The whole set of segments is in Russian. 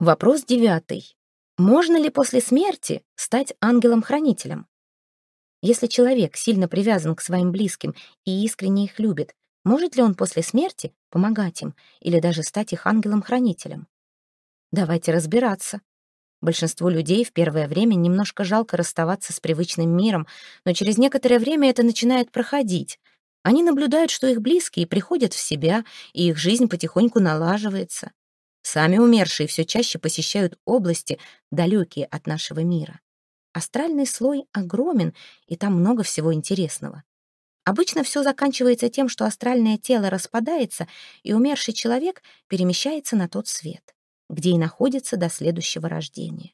Вопрос девятый. Можно ли после смерти стать ангелом-хранителем? Если человек сильно привязан к своим близким и искренне их любит, может ли он после смерти помогать им или даже стать их ангелом-хранителем? Давайте разбираться. Большинству людей в первое время немножко жалко расставаться с привычным миром, но через некоторое время это начинает проходить. Они наблюдают, что их близкие приходят в себя, и их жизнь потихоньку налаживается. Сами умершие все чаще посещают области, далекие от нашего мира. Астральный слой огромен, и там много всего интересного. Обычно все заканчивается тем, что астральное тело распадается, и умерший человек перемещается на тот свет, где и находится до следующего рождения.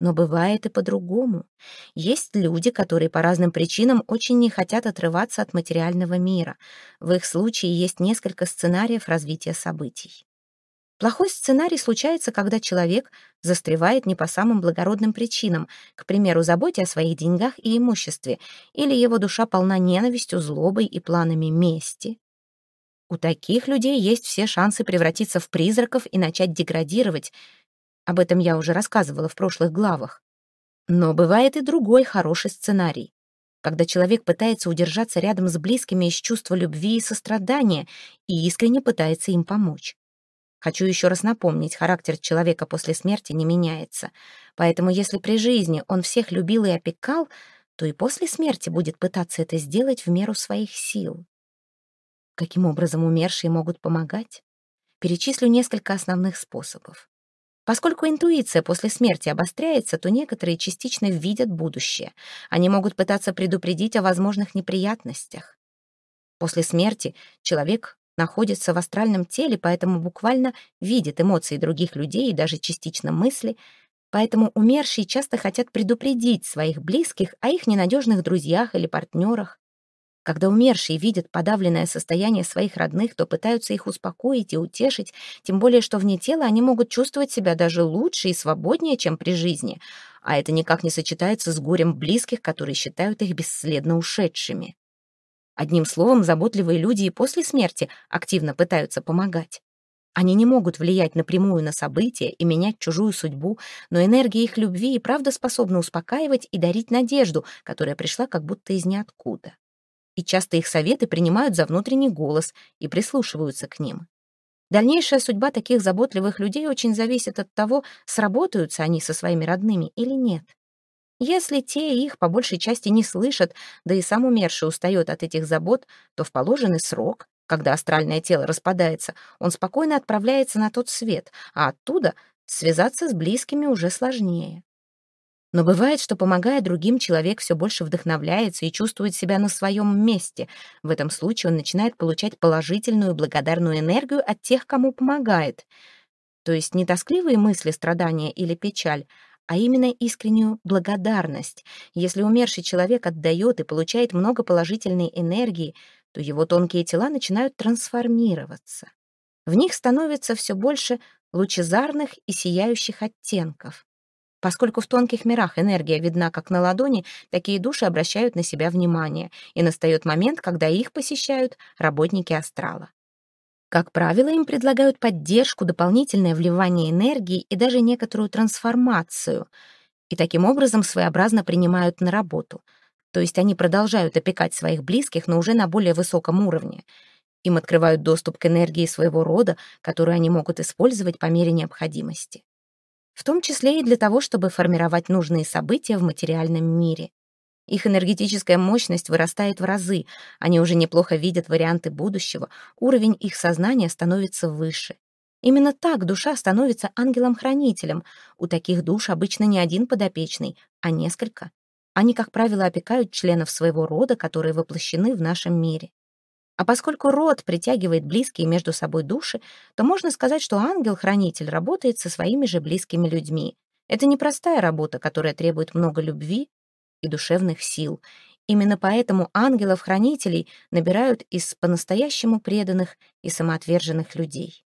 Но бывает и по-другому. Есть люди, которые по разным причинам очень не хотят отрываться от материального мира. В их случае есть несколько сценариев развития событий. Плохой сценарий случается, когда человек застревает не по самым благородным причинам, к примеру, заботе о своих деньгах и имуществе, или его душа полна ненавистью, злобой и планами мести. У таких людей есть все шансы превратиться в призраков и начать деградировать. Об этом я уже рассказывала в прошлых главах. Но бывает и другой хороший сценарий когда человек пытается удержаться рядом с близкими из чувства любви и сострадания и искренне пытается им помочь. Хочу еще раз напомнить, характер человека после смерти не меняется. Поэтому если при жизни он всех любил и опекал, то и после смерти будет пытаться это сделать в меру своих сил. Каким образом умершие могут помогать? Перечислю несколько основных способов. Поскольку интуиция после смерти обостряется, то некоторые частично видят будущее. Они могут пытаться предупредить о возможных неприятностях. После смерти человек находится в астральном теле, поэтому буквально видит эмоции других людей и даже частично мысли, поэтому умершие часто хотят предупредить своих близких о их ненадежных друзьях или партнерах. Когда умершие видят подавленное состояние своих родных, то пытаются их успокоить и утешить, тем более что вне тела они могут чувствовать себя даже лучше и свободнее, чем при жизни, а это никак не сочетается с горем близких, которые считают их бесследно ушедшими. Одним словом, заботливые люди и после смерти активно пытаются помогать. Они не могут влиять напрямую на события и менять чужую судьбу, но энергия их любви и правда способна успокаивать и дарить надежду, которая пришла как будто из ниоткуда. И часто их советы принимают за внутренний голос и прислушиваются к ним. Дальнейшая судьба таких заботливых людей очень зависит от того, сработаются они со своими родными или нет. Если те их по большей части не слышат, да и сам умерший устает от этих забот, то в положенный срок, когда астральное тело распадается, он спокойно отправляется на тот свет, а оттуда связаться с близкими уже сложнее. Но бывает, что, помогая другим, человек все больше вдохновляется и чувствует себя на своем месте. В этом случае он начинает получать положительную благодарную энергию от тех, кому помогает. То есть не тоскливые мысли, страдания или печаль, а именно искреннюю благодарность. Если умерший человек отдает и получает много положительной энергии, то его тонкие тела начинают трансформироваться. В них становится все больше лучезарных и сияющих оттенков. Поскольку в тонких мирах энергия видна как на ладони, такие души обращают на себя внимание, и настает момент, когда их посещают работники астрала. Как правило, им предлагают поддержку, дополнительное вливание энергии и даже некоторую трансформацию. И таким образом своеобразно принимают на работу. То есть они продолжают опекать своих близких, но уже на более высоком уровне. Им открывают доступ к энергии своего рода, которую они могут использовать по мере необходимости. В том числе и для того, чтобы формировать нужные события в материальном мире. Их энергетическая мощность вырастает в разы, они уже неплохо видят варианты будущего, уровень их сознания становится выше. Именно так душа становится ангелом-хранителем. У таких душ обычно не один подопечный, а несколько. Они, как правило, опекают членов своего рода, которые воплощены в нашем мире. А поскольку род притягивает близкие между собой души, то можно сказать, что ангел-хранитель работает со своими же близкими людьми. Это непростая работа, которая требует много любви, и душевных сил. Именно поэтому ангелов-хранителей набирают из по-настоящему преданных и самоотверженных людей.